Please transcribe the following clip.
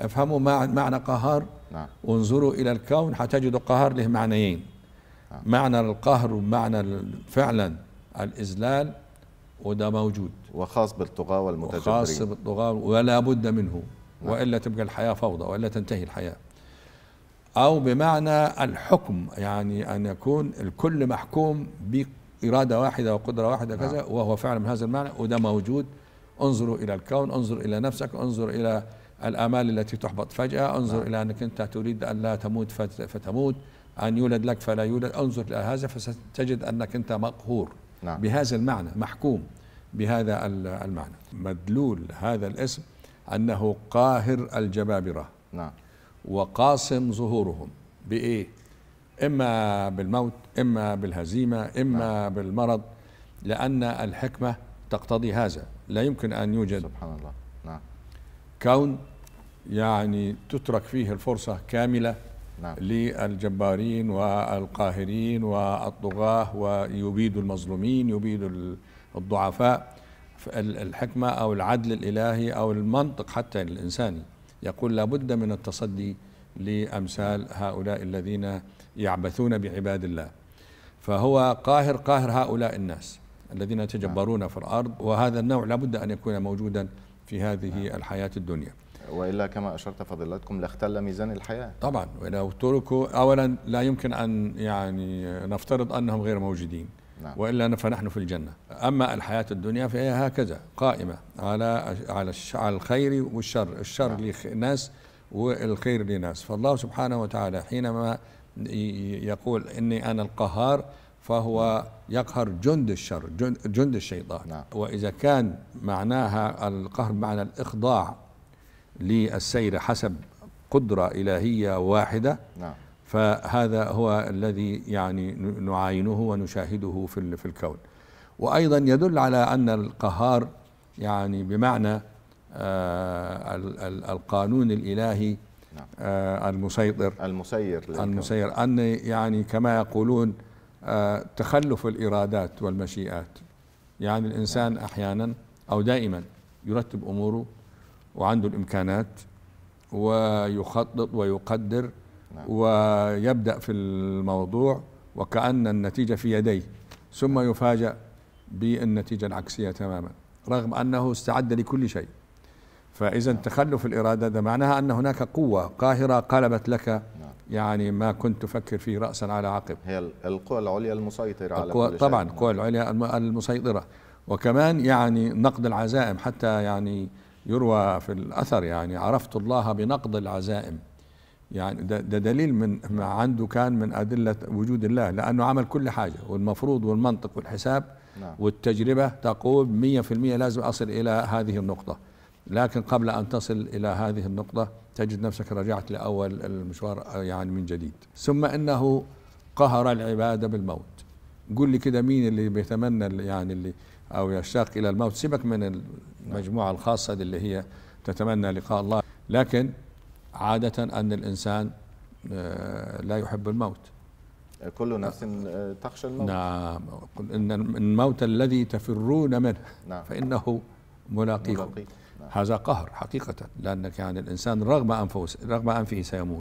افهموا معنى قهار نعم. وانظروا الى الكون هتجدوا قهار له معنيين نعم. معنى القهر ومعنى فعلا الاذلال وده موجود وخاص بالطغاة والمتجبرين وخاص بالطغاة ولا بد منه نعم. والا تبقى الحياه فوضى والا تنتهي الحياه او بمعنى الحكم يعني ان يكون الكل محكوم باراده واحده وقدره واحده كذا نعم. وهو فعلا من هذا المعنى وده موجود انظروا الى الكون انظر الى نفسك انظر الى الآمال التي تحبط فجأة انظر نعم. إلى أنك أنت تريد أن لا تموت فتموت أن يولد لك فلا يولد انظر إلى هذا فستجد أنك أنت مقهور نعم. بهذا المعنى محكوم بهذا المعنى مدلول هذا الاسم أنه قاهر الجبابرة نعم. وقاسم ظهورهم بإيه إما بالموت إما بالهزيمة إما نعم. بالمرض لأن الحكمة تقتضي هذا لا يمكن أن يوجد سبحان الله نعم كون يعني تترك فيه الفرصة كاملة نعم. للجبارين والقاهرين والطغاة ويبيد المظلومين يبيد الضعفاء الحكمة أو العدل الإلهي أو المنطق حتى الإنساني يقول لابد من التصدي لأمثال هؤلاء الذين يعبثون بعباد الله فهو قاهر قاهر هؤلاء الناس الذين يتجبرون في الأرض وهذا النوع لابد أن يكون موجودا في هذه نعم. الحياة الدنيا والا كما اشرت فضيلتكم لاختل ميزان الحياه طبعا ولو تركوا اولا لا يمكن ان يعني نفترض انهم غير موجودين نعم. والا فنحن في الجنه اما الحياه الدنيا فهي هكذا قائمه على على الخير والشر الشر نعم. لناس والخير لناس فالله سبحانه وتعالى حينما يقول اني انا القهار فهو يقهر جند الشر جند, جند الشيطان نعم. واذا كان معناها القهر معنى الاخضاع للسير حسب قدرة إلهية واحدة نعم. فهذا هو الذي يعني نعاينه ونشاهده في في الكون وأيضا يدل على أن القهار يعني بمعنى آه القانون الإلهي نعم. آه المسيطر المسير للكون. المسير أن يعني كما يقولون آه تخلف الإرادات والمشيئات يعني الإنسان نعم. أحيانا أو دائما يرتب أموره وعنده الامكانات ويخطط ويقدر نعم. ويبدا في الموضوع وكان النتيجه في يديه ثم نعم. يفاجأ بالنتيجه العكسيه تماما رغم انه استعد لكل شيء فاذا نعم. تخلف الاراده ده معناها ان هناك قوه قاهره قلبت لك نعم. يعني ما كنت تفكر فيه راسا على عقب هي القوى العليا المسيطره على كل شيء طبعا نعم. القوى العليا المسيطره وكمان يعني نقد العزائم حتى يعني يروى في الأثر يعني عرفت الله بنقض العزائم يعني ده, دليل من ما عنده كان من أدلة وجود الله لأنه عمل كل حاجة والمفروض والمنطق والحساب نعم. والتجربة تقول 100% لازم أصل إلى هذه النقطة لكن قبل أن تصل إلى هذه النقطة تجد نفسك رجعت لأول المشوار يعني من جديد ثم إنه قهر العباد بالموت قل لي كده مين اللي بيتمنى يعني اللي أو يشتاق إلى الموت سيبك من المجموعة نعم. الخاصة اللي هي تتمنى لقاء الله لكن عادة أن الإنسان آه، لا يحب الموت كل نفس آه، تخشى الموت نعم قل إن الموت الذي تفرون منه نعم. فإنه ملاقيكم ملاقيك. نعم. هذا قهر حقيقة لأنك يعني الإنسان رغم أنفه رغم أنفه سيموت